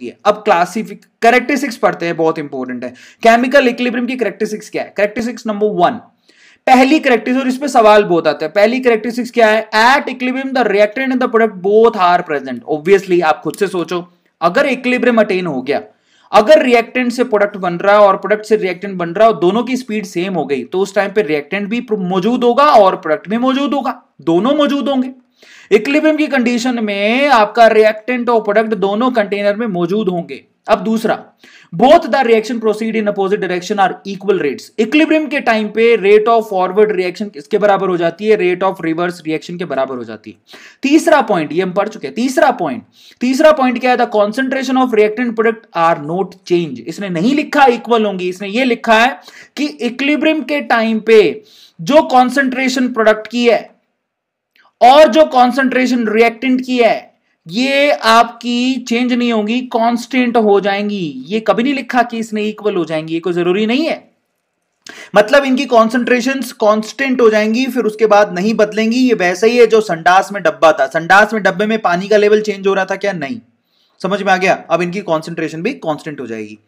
होती है अब क्लासिफिक करेक्टरिस्टिक्स पढ़ते हैं बहुत इंपॉर्टेंट है केमिकल इक्लिब्रियम की करेक्टरिस्टिक्स क्या है करेक्टरिस्टिक्स नंबर वन पहली करेक्टरिस्टिक्स और इस इसमें सवाल बहुत आता है पहली करेक्टरिस्टिक्स क्या है at equilibrium the reactant and the product both are present obviously आप खुद से सोचो अगर इक्लिब्रियम अटेन हो गया अगर रिएक्टेंट से प्रोडक्ट बन रहा है और प्रोडक्ट से रिएक्टेंट बन रहा है दोनों की स्पीड सेम हो गई तो उस टाइम पे रिएक्टेंट भी मौजूद होगा और प्रोडक्ट भी मौजूद होगा दोनों मौजूद होंगे इक्लिबियम की कंडीशन में आपका रिएक्टेंट और प्रोडक्ट दोनों कंटेनर में मौजूद होंगे अब दूसरा both the reaction proceed in opposite direction are equal rates equilibrium के टाइम पे रेट ऑफ फॉरवर्ड रिएक्शन किसके बराबर हो जाती है रेट ऑफ रिवर्स रिएक्शन के बराबर हो जाती है तीसरा पॉइंट ये हम पढ़ चुके हैं तीसरा पॉइंट तीसरा पॉइंट क्या है the concentration of reactant product are not change इसने नहीं लिखा इक्वल होंगी इसने ये लिखा है कि इक्लिब्रियम के टाइम पे जो कॉन्सेंट्रेशन प्रोडक्ट की है और जो कॉन्सेंट्रेशन रिएक्टेंट की है ये आपकी चेंज नहीं होगी कांस्टेंट हो जाएंगी ये कभी नहीं लिखा कि इसमें इक्वल हो जाएंगी ये कोई जरूरी नहीं है मतलब इनकी कॉन्सेंट्रेशन कांस्टेंट हो जाएंगी फिर उसके बाद नहीं बदलेंगी ये वैसे ही है जो संडास में डब्बा था संडास में डब्बे में पानी का लेवल चेंज हो रहा था क्या नहीं समझ में आ गया अब इनकी कॉन्सेंट्रेशन भी कॉन्स्टेंट हो जाएगी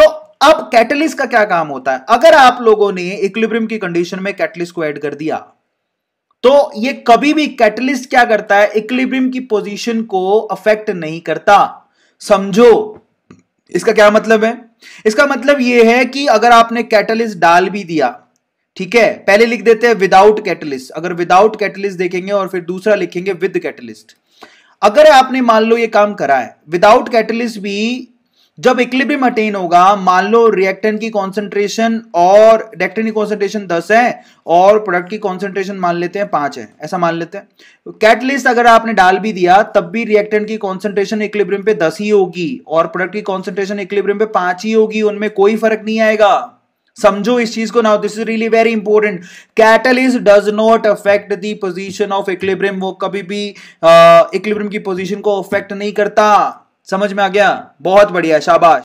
तो अब कैटलिस का क्या काम होता है अगर आप लोगों ने इक्लिब्रियम की कंडीशन में कैटलिस को एड कर दिया तो ये कभी भी कैटलिस्ट क्या करता है इक्लिब्रियम की पोजीशन को अफेक्ट नहीं करता समझो इसका क्या मतलब है इसका मतलब यह है कि अगर आपने कैटलिस्ट डाल भी दिया ठीक है पहले लिख देते हैं विदाउट कैटलिस्ट अगर विदाउट कैटलिस्ट देखेंगे और फिर दूसरा लिखेंगे विद कैटलिस्ट अगर आपने मान लो ये काम करा है विदाउट कैटलिस्ट भी जब इक्लिब्रियम अटेन होगा मान लो रिएक्टेंट की कॉन्सेंट्रेशन और रिएक्टेंट की कॉन्सेंट्रेशन 10 है और प्रोडक्ट की कॉन्सेंट्रेशन मान लेते हैं 5 है ऐसा मान लेते हैं कैटलिस्ट अगर आपने डाल भी दिया तब भी रिएक्टेंट की कॉन्सेंट्रेशन इक्लिब्रियम पे दस ही होगी और प्रोडक्ट की कॉन्सेंट्रेशन इक्लिब्रियम पे पांच ही होगी उनमें कोई फर्क नहीं आएगा समझो इस चीज को now this is really very important catalyst does not affect the position of equilibrium वो कभी भी इक्लिब्रियम uh, की पोजीशन को अफेक्ट नहीं करता समझ में आ गया बहुत बढ़िया शाबाश